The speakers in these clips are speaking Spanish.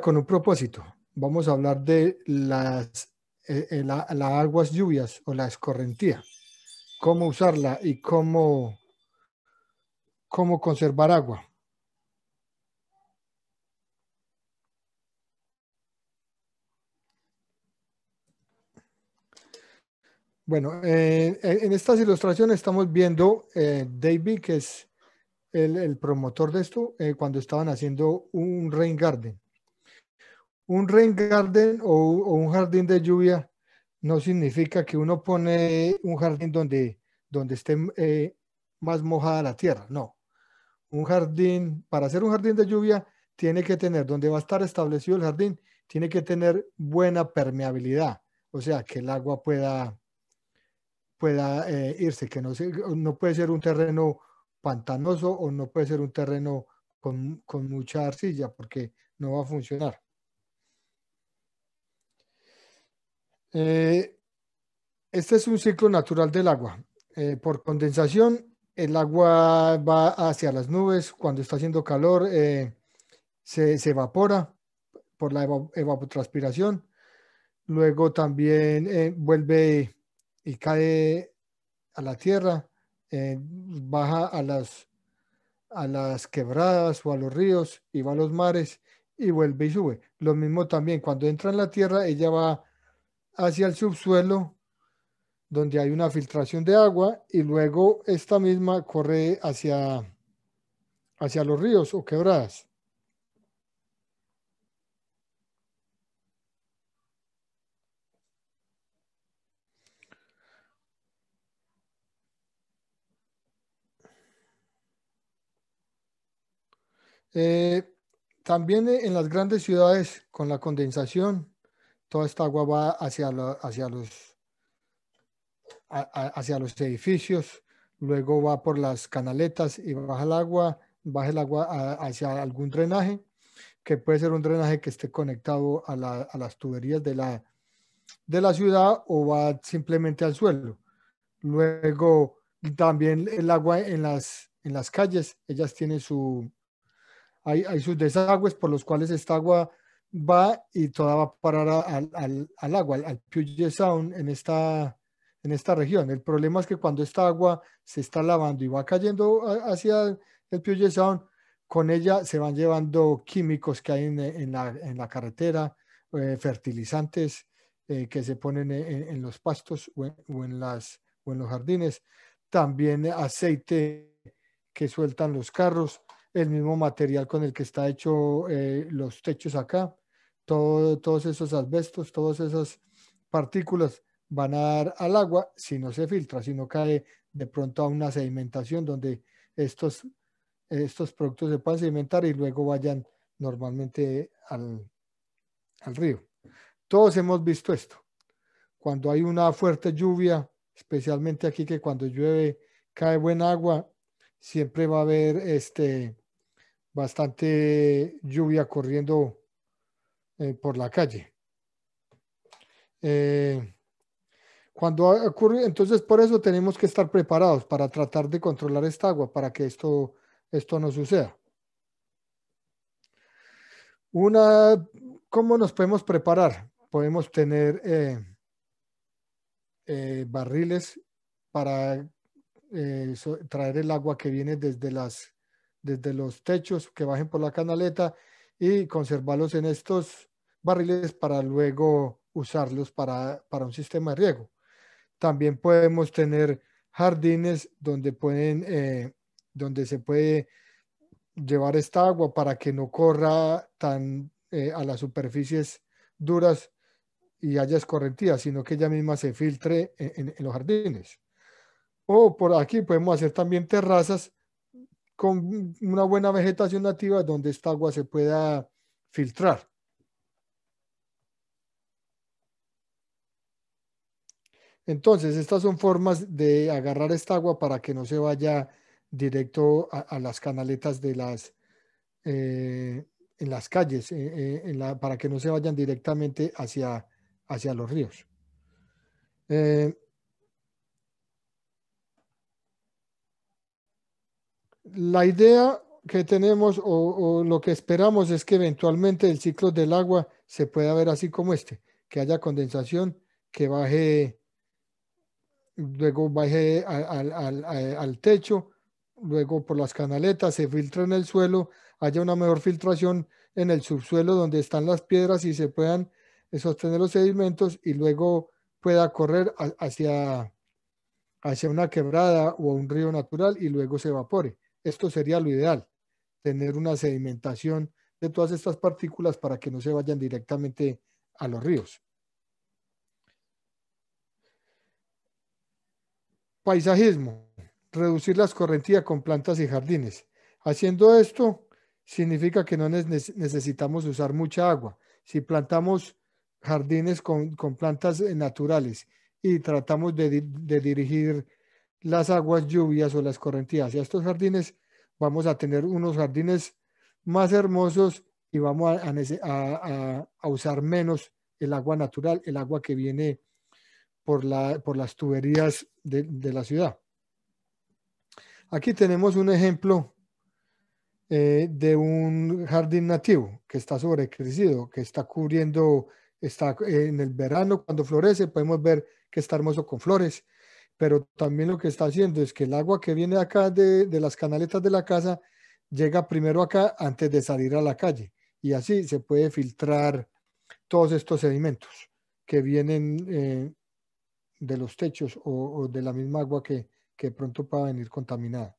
con un propósito. Vamos a hablar de las eh, eh, aguas lluvias o la escorrentía. Cómo usarla y cómo, cómo conservar agua. Bueno, eh, en estas ilustraciones estamos viendo David, que es el, promotor de esto, cuando estaban haciendo un rain garden un rain garden o, un jardín de lluvia no significa que uno pone un jardín donde, donde esté eh, más mojada la tierra, no. Un jardín, para hacer un jardín de lluvia, tiene que tener, donde va a estar establecido el jardín, tiene que tener buena permeabilidad, o sea, que el agua pueda, pueda eh, irse, que no, no puede ser un terreno pantanoso o no puede ser un terreno con, con mucha arcilla, porque no va a funcionar. Eh, este es un ciclo natural del agua. Eh, por condensación, el agua va hacia las nubes. Cuando está haciendo calor, eh, se, evapora por la evapotranspiración. Luego también vuelve y cae a la tierra, baja a las, a las quebradas o a los ríos y va a los mares y vuelve y sube. Lo mismo también, cuando entra en la tierra, ella va hacia el subsuelo donde hay una filtración de agua y luego esta misma corre hacia, hacia los ríos o quebradas. Eh, también en las grandes ciudades con la condensación toda esta agua va hacia, hacia, los, hacia los edificios, luego va por las canaletas y baja el agua, baja el agua hacia algún drenaje, que puede ser un drenaje que esté conectado a, las tuberías de la, de la ciudad o va simplemente al suelo. Luego también el agua en las, en las calles, ellas tienen su, hay sus desagües por los cuales esta agua va y toda va a parar al, al, agua, al, Puget Sound en esta, en esta región. El problema es que cuando esta agua se está lavando y va cayendo hacia el Puget Sound, con ella se van llevando químicos que hay en, en, la, en la, carretera, eh, fertilizantes eh, que se ponen en, los pastos o en, las, o en los jardines, también aceite que sueltan los carros el mismo material con el que está hecho eh, los techos acá. todos esos asbestos, todas esas partículas van a dar al agua si no se filtra, si no cae de pronto a una sedimentación donde estos, estos productos se puedan sedimentar y luego vayan normalmente al, río. Todos hemos visto esto. Cuando hay una fuerte lluvia, especialmente aquí que cuando llueve cae buena agua, siempre va a haber este, bastante lluvia corriendo eh, por la calle. Eh, cuando ocurre, entonces por eso tenemos que estar preparados para tratar de controlar esta agua para que esto, esto no suceda. Una, ¿cómo nos podemos preparar? Podemos tener eh, barriles para traer el agua que viene desde las desde los techos que bajen por la canaleta y conservarlos en estos barriles para luego usarlos para, un sistema de riego. También podemos tener jardines donde, pueden, eh, donde se puede llevar esta agua para que no corra tan eh, a las superficies duras y haya escorrentía, sino que ella misma se filtre en los jardines. O por aquí podemos hacer también terrazas con una buena vegetación nativa donde esta agua se pueda filtrar. Entonces, estas son formas de agarrar esta agua para que no se vaya directo a, las canaletas de las, eh, en las calles, eh, eh, para que no se vayan directamente hacia, hacia los ríos. la idea que tenemos o, lo que esperamos es que eventualmente el ciclo del agua se pueda ver así como este, que haya condensación, que baje, luego baje al, techo, luego por las canaletas, se filtra en el suelo, haya una mejor filtración en el subsuelo donde están las piedras y se puedan eh, sostener los sedimentos y luego pueda correr hacia, hacia una quebrada o un río natural y luego se evapore. Esto sería lo ideal, tener una sedimentación de todas estas partículas para que no se vayan directamente a los ríos. Paisajismo, reducir las correntías con plantas y jardines. Haciendo esto significa que no necesitamos usar mucha agua. Si plantamos jardines con, plantas naturales y tratamos de dirigir las aguas lluvias o las correntías y estos jardines, vamos a tener unos jardines más hermosos y vamos a, usar menos el agua natural, el agua que viene por, las tuberías de, la ciudad. Aquí tenemos un ejemplo eh, de un jardín nativo que está sobrecrecido, que está cubriendo, está eh, en el verano cuando florece, podemos ver que está hermoso con flores, pero también lo que está haciendo es que el agua que viene acá de, de, las canaletas de la casa llega primero acá antes de salir a la calle. Y así se puede filtrar todos estos sedimentos que vienen eh, de los techos o, de la misma agua que, que pronto va a venir contaminada.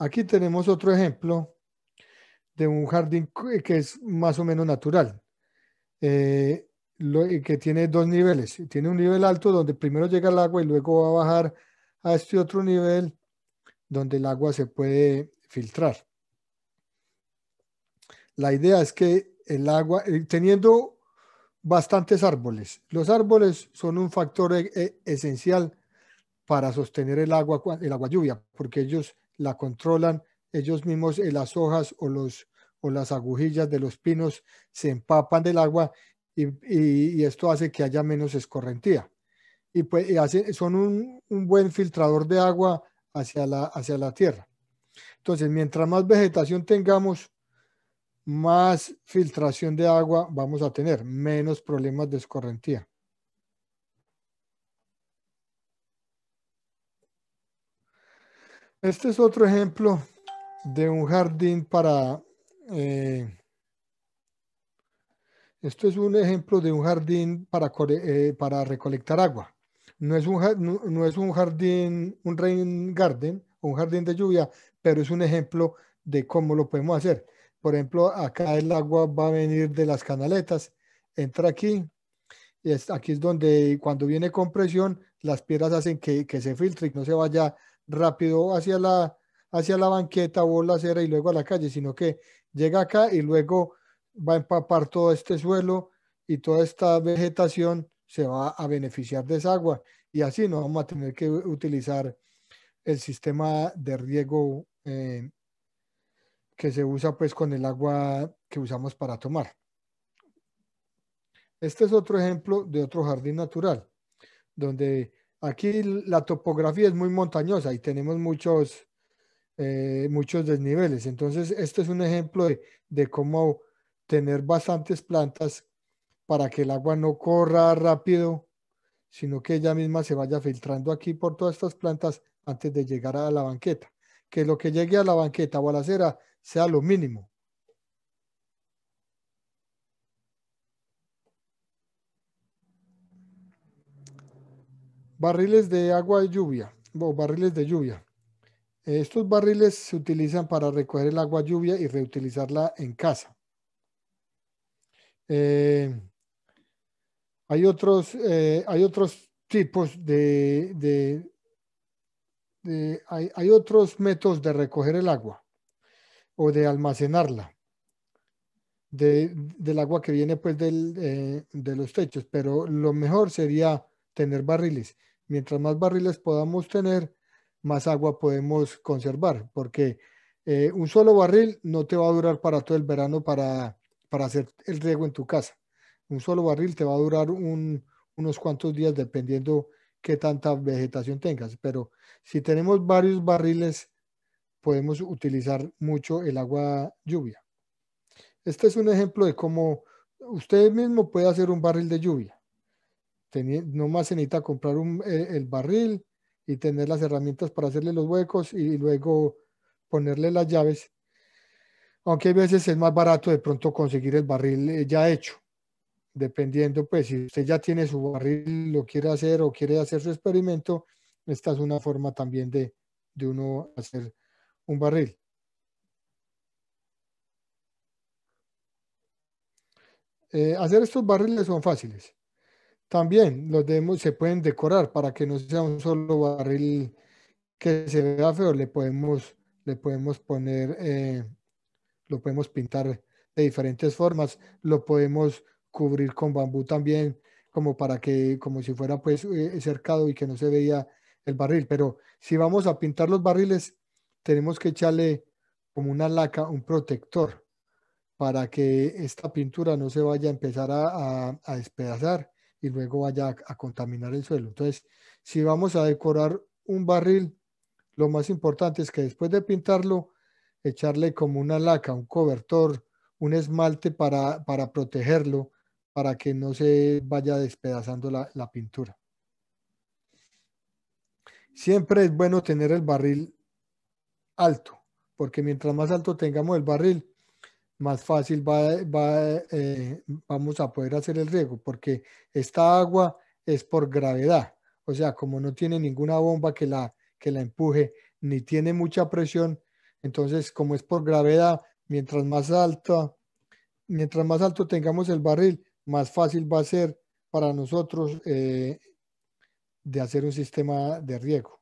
Aquí tenemos otro ejemplo de un jardín eh, que es más o menos natural. Eh, eh, que tiene dos niveles. Tiene un nivel alto donde primero llega el agua y luego va a bajar a este otro nivel donde el agua se puede filtrar. La idea es que el agua, eh, teniendo bastantes árboles, los árboles son un factor eh, esencial para sostener el agua, el agua lluvia, porque ellos la controlan ellos mismos, las hojas o los, o las agujillas de los pinos se empapan del agua y, esto hace que haya menos escorrentía. Y, pues, son un, buen filtrador de agua hacia la, hacia la tierra. Entonces, mientras más vegetación tengamos, más filtración de agua vamos a tener, menos problemas de escorrentía. Este es otro ejemplo de un jardín para eh, esto es un ejemplo de un jardín para, eh, para recolectar agua. No es, un, no, es un jardín, un rain garden, un jardín de lluvia, pero es un ejemplo de cómo lo podemos hacer. Por ejemplo, acá el agua va a venir de las canaletas, entra aquí, y es, aquí es donde cuando viene compresión, las piedras hacen que, se filtre y no se vaya rápido hacia la, hacia la banqueta o la acera y luego a la calle, sino que llega acá y luego va a empapar todo este suelo y toda esta vegetación se va a beneficiar de esa agua y así no vamos a tener que utilizar el sistema de riego eh, que se usa pues con el agua que usamos para tomar. Este es otro ejemplo de otro jardín natural, donde aquí la topografía es muy montañosa y tenemos muchos, eh, muchos desniveles. Entonces, este es un ejemplo de, de cómo tener bastantes plantas para que el agua no corra rápido, sino que ella misma se vaya filtrando aquí por todas estas plantas antes de llegar a la banqueta. Que lo que llegue a la banqueta o a la acera sea lo mínimo. Barriles de agua de lluvia, o barriles de lluvia. Estos barriles se utilizan para recoger el agua lluvia y reutilizarla en casa. Eh, hay, otros, eh, hay otros tipos de, hay, otros métodos de recoger el agua o de almacenarla. del agua que viene pues eh, de los techos, pero lo mejor sería tener barriles. Mientras más barriles podamos tener, más agua podemos conservar, porque un solo barril no te va a durar para todo el verano para, para hacer el riego en tu casa. Un solo barril te va a durar unos cuantos días dependiendo qué tanta vegetación tengas, pero si tenemos varios barriles, podemos utilizar mucho el agua lluvia. Este es un ejemplo de cómo usted mismo puede hacer un barril de lluvia. no más necesita comprar e, el barril y tener las herramientas para hacerle los huecos y luego ponerle las llaves aunque a veces es más barato de pronto conseguir el barril eh, ya hecho, dependiendo, pues si usted ya tiene su barril, lo quiere hacer o quiere hacer su experimento, esta es una forma también de, uno hacer un barril. Eh, hacer estos barriles son fáciles. También los se pueden decorar para que no sea un solo barril que se vea feo. Le podemos, le podemos poner eh, lo podemos pintar de diferentes formas, lo podemos cubrir con bambú también, como para que, como si fuera pues eh, cercado y que no se veía el barril. Pero si vamos a pintar los barriles, tenemos que echarle como una laca, un protector, para que esta pintura no se vaya a empezar a, a, despedazar y luego vaya a contaminar el suelo. Entonces, si vamos a decorar un barril, lo más importante es que después de pintarlo, echarle como una laca, un cobertor, un esmalte para, para protegerlo, para que no se vaya despedazando la, pintura. Siempre es bueno tener el barril alto, porque mientras más alto tengamos el barril, más fácil va, eh, vamos a poder hacer el riego, porque esta agua es por gravedad. O sea, como no tiene ninguna bomba que la, que la empuje, ni tiene mucha presión, entonces, como es por gravedad, mientras más mientras más alto tengamos el barril, más fácil va a ser para nosotros eh, de hacer un sistema de riego.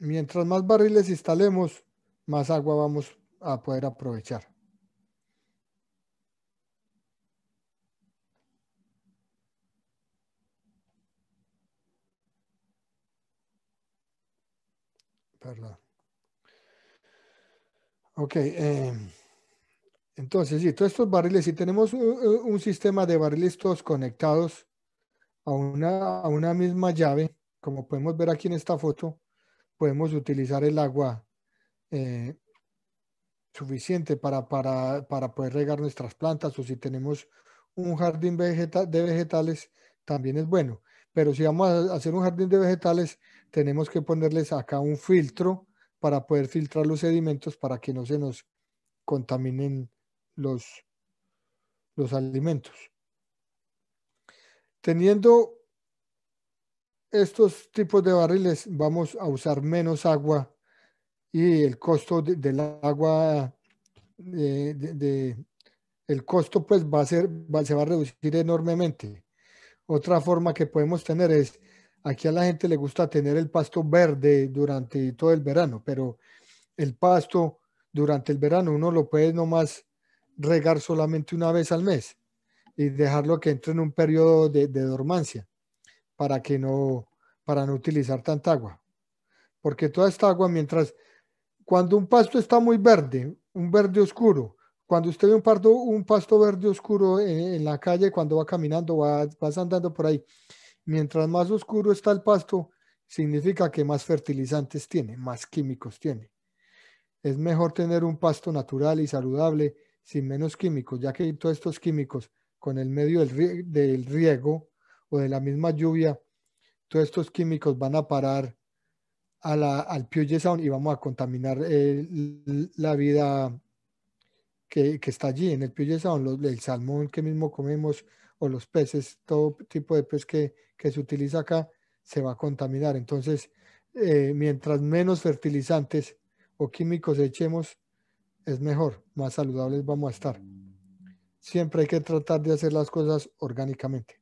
Mientras más barriles instalemos, más agua vamos a poder aprovechar. Ok. Eh, entonces, si todos estos barriles, si tenemos un, sistema de barriles todos conectados a una, a una misma llave, como podemos ver aquí en esta foto, podemos utilizar el agua eh, suficiente para, poder regar nuestras plantas o si tenemos un jardín de vegetales, también es bueno. Pero si vamos a hacer un jardín de vegetales, tenemos que ponerles acá un filtro para poder filtrar los sedimentos para que no se nos contaminen los, los alimentos. Teniendo estos tipos de barriles, vamos a usar menos agua y el costo del agua, eh, de, el costo pues va a ser, se va a reducir enormemente. Otra forma que podemos tener es, aquí a la gente le gusta tener el pasto verde durante todo el verano, pero el pasto durante el verano uno lo puede nomás regar solamente una vez al mes y dejarlo que entre en un periodo de, de dormancia para que no, para no utilizar tanta agua. Porque toda esta agua, mientras, cuando un pasto está muy verde, un verde oscuro, cuando usted ve un, pasto verde oscuro en, la calle, cuando va caminando, va, vas andando por ahí, mientras más oscuro está el pasto, significa que más fertilizantes tiene, más químicos tiene. Es mejor tener un pasto natural y saludable, sin menos químicos, ya que todos estos químicos, con el medio del, riego o de la misma lluvia, todos estos químicos van a parar a la, al Puget Sound y vamos a contaminar eh, la vida que, está allí en el Pio o el salmón que mismo comemos o los peces, todo tipo de pez que, se utiliza acá, se va a contaminar. Entonces, eh, mientras menos fertilizantes o químicos echemos, es mejor, más saludables vamos a estar. Siempre hay que tratar de hacer las cosas orgánicamente.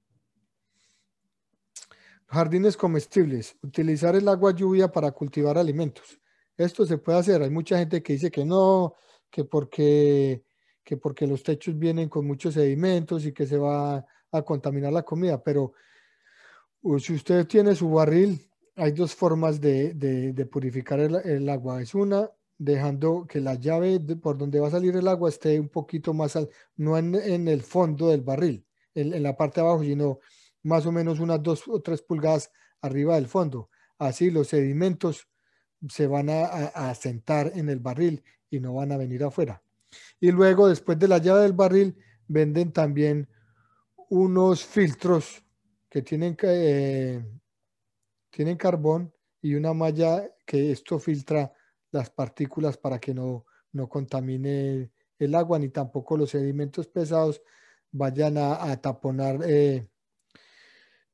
Jardines comestibles. Utilizar el agua lluvia para cultivar alimentos. Esto se puede hacer. Hay mucha gente que dice que no, que porque, que porque los techos vienen con muchos sedimentos y que se va a contaminar la comida, pero uh, si usted tiene su barril, hay dos formas de, de, purificar el, agua. Es una, dejando que la llave por donde va a salir el agua esté un poquito más, no en, el fondo del barril, en, la parte de abajo, sino más o menos unas dos o tres pulgadas arriba del fondo. Así los sedimentos se van a, asentar sentar en el barril y no van a venir afuera. Y luego, después de la llave del barril, venden también unos filtros que tienen, eh, tienen carbón y una malla que esto filtra las partículas para que no, contamine el agua ni tampoco los sedimentos pesados vayan a, taponar eh,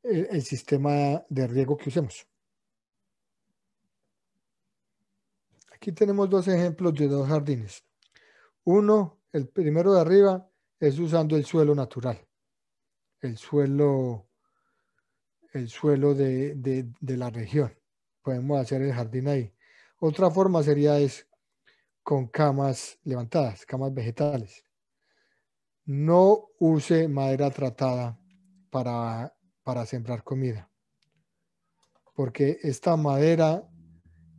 el sistema de riego que usemos. Aquí tenemos dos ejemplos de dos jardines. Uno, el primero de arriba, es usando el suelo natural. El suelo, el suelo de, la región. Podemos hacer el jardín ahí. Otra forma sería es con camas levantadas, camas vegetales. No use madera tratada para, para sembrar comida, porque esta madera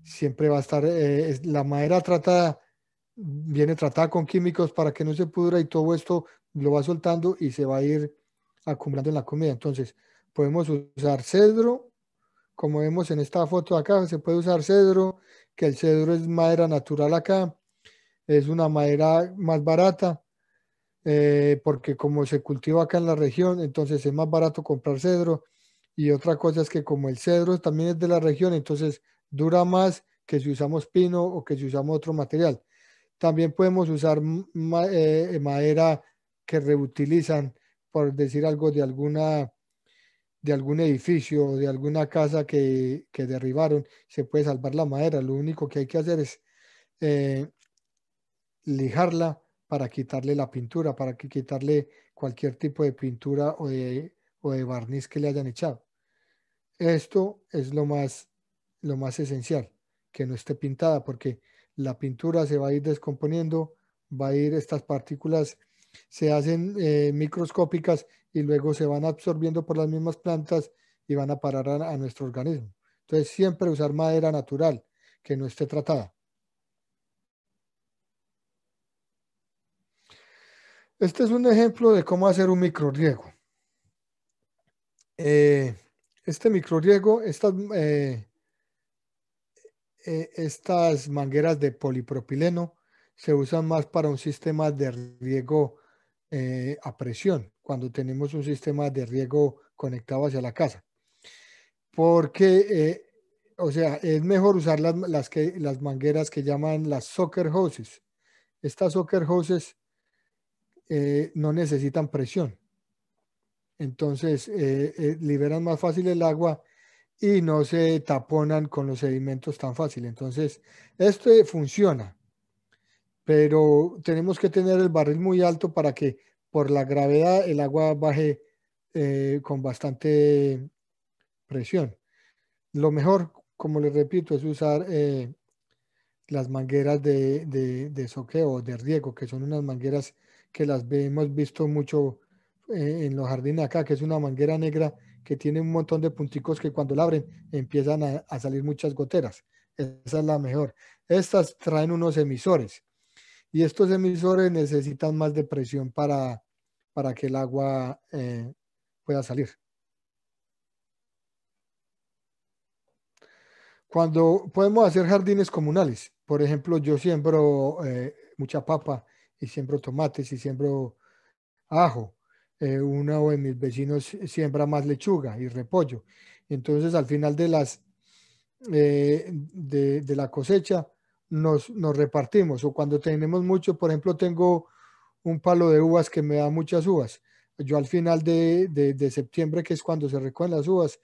siempre va a estar, eh, la madera tratada viene tratada con químicos para que no se pudra y todo esto lo va soltando y se va a ir acumulando en la comida. Entonces, podemos usar cedro, como vemos en esta foto acá, se puede usar cedro, que el cedro es madera natural acá, es una madera más barata, eh, porque como se cultiva acá en la región, entonces es más barato comprar cedro. Y otra cosa es que como el cedro también es de la región, entonces dura más que si usamos pino o que si usamos otro material. También podemos usar eh, eh, madera que reutilizan, por decir algo, de alguna de algún edificio o de alguna casa que, derribaron, se puede salvar la madera. Lo único que hay que hacer es eh, lijarla para quitarle la pintura, para quitarle cualquier tipo de pintura o o de barniz que le hayan echado. Esto es lo más lo más esencial, que no esté pintada, porque la pintura se va a ir descomponiendo, va a ir estas partículas se hacen eh, microscópicas y luego se van absorbiendo por las mismas plantas y van a parar a, nuestro organismo. Entonces siempre usar madera natural que no esté tratada. Este es un ejemplo de cómo hacer un microriego. Eh, este microriego, estas eh, eh, estas mangueras de polipropileno se usan más para un sistema de riego eh, a presión, cuando tenemos un sistema de riego conectado hacia la casa. Porque, eh, o sea, es mejor usar las, mangueras que llaman las soccer hoses. Estas soccer hoses no necesitan presión. Entonces, liberan más fácil el agua y no se taponan con los sedimentos tan fácil. Entonces, esto funciona, pero tenemos que tener el barril muy alto para que por la gravedad el agua baje eh, con bastante presión. Lo mejor, como les repito, es usar eh, las mangueras de, de, de soqueo, de riego, que son unas mangueras que las hemos visto mucho eh, en los jardines acá, que es una manguera negra que tiene un montón de punticos que cuando la abren empiezan a, salir muchas goteras. Esa es la mejor. Estas traen unos emisores y estos emisores necesitan más de presión para, para que el agua eh, pueda salir. Cuando podemos hacer jardines comunales, por ejemplo, yo siembro eh, mucha papa y siembro tomates y siembro ajo eh, una de mis vecinos siembra más lechuga y repollo. Entonces, al final de, las, eh, de, la cosecha, nos, nos repartimos. O cuando tenemos mucho, por ejemplo, tengo un palo de uvas que me da muchas uvas. Yo al final de, de, septiembre, que es cuando se recogen las uvas,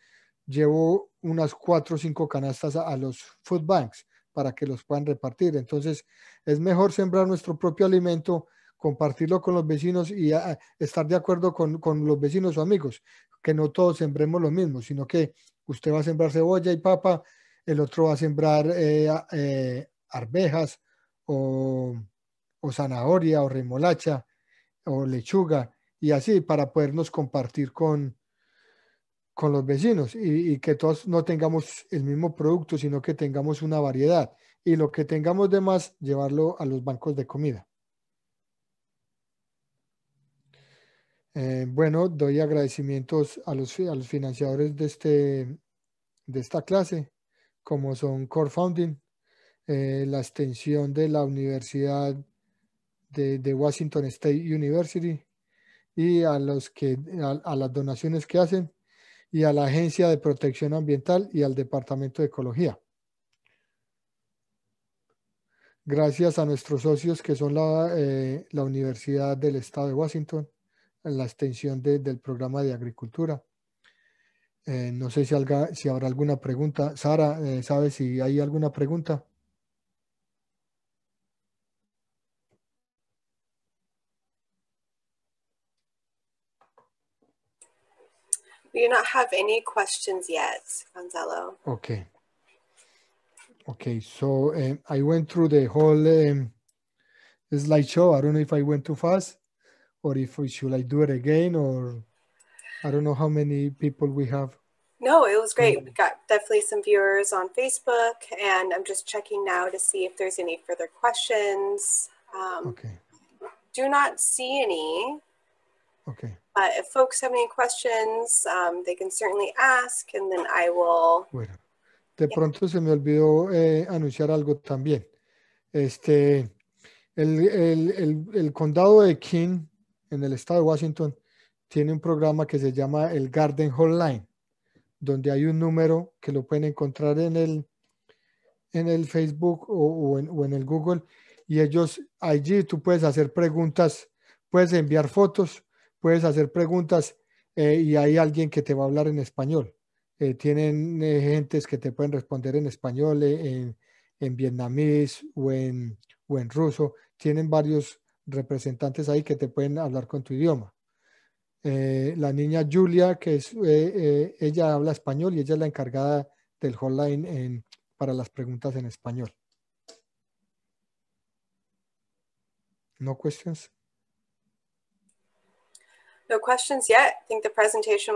llevo unas cuatro o cinco canastas a, los food banks para que los puedan repartir. Entonces, es mejor sembrar nuestro propio alimento compartirlo con los vecinos y ah, ah, estar de acuerdo con, los vecinos o amigos, que no todos sembremos lo mismo, sino que usted va a sembrar cebolla y papa, el otro va a sembrar eh, eh, arvejas o, zanahoria o remolacha o lechuga y así para podernos compartir con, con los vecinos y que todos no tengamos el mismo producto, sino que tengamos una variedad y lo que tengamos de más llevarlo a los bancos de comida. Eh, bueno, doy agradecimientos a los, financiadores de, este, de esta clase, como son Core Founding, eh, la extensión de la Universidad de, Washington State University y a, los que, las donaciones que hacen y a la Agencia de Protección Ambiental y al Departamento de Ecología. Gracias a nuestros socios que son la eh, Universidad del Estado de Washington, la extensión del programa de agricultura. Eh, no sé si, habrá alguna pregunta. Sara, eh, ¿sabes si hay alguna pregunta? We do not have any questions yet, Gonzalo. Okay. Okay, so eh, I went through the whole slideshow. I don't know if I went too fast. or if we should like do it again or I don't know how many people we have. No, it was great. Mm. We got definitely some viewers on Facebook and I'm just checking now to see if there's any further questions. Um, okay. Do not see any. Okay. But if folks have any questions, um, they can certainly ask and then I will... Bueno, de pronto se me olvidó eh, anunciar algo también. Este, el, el, el, el condado de King en el estado de Washington, tiene un programa que se llama el Garden Hotline, donde hay un número que lo pueden encontrar en el, en el Facebook o, en, el Google. Y ellos, allí tú puedes hacer preguntas, puedes enviar fotos, puedes hacer preguntas eh, y hay alguien que te va a hablar en español. Eh, tienen gente eh, gentes que te pueden responder en español, en, en vietnamés o en ruso. Tienen varios representantes ahí que te pueden hablar con tu idioma. Eh, la niña Julia, que es, eh, eh, ella habla español y ella es la encargada del hotline para las preguntas en español. No questions? No questions yet. I think the presentation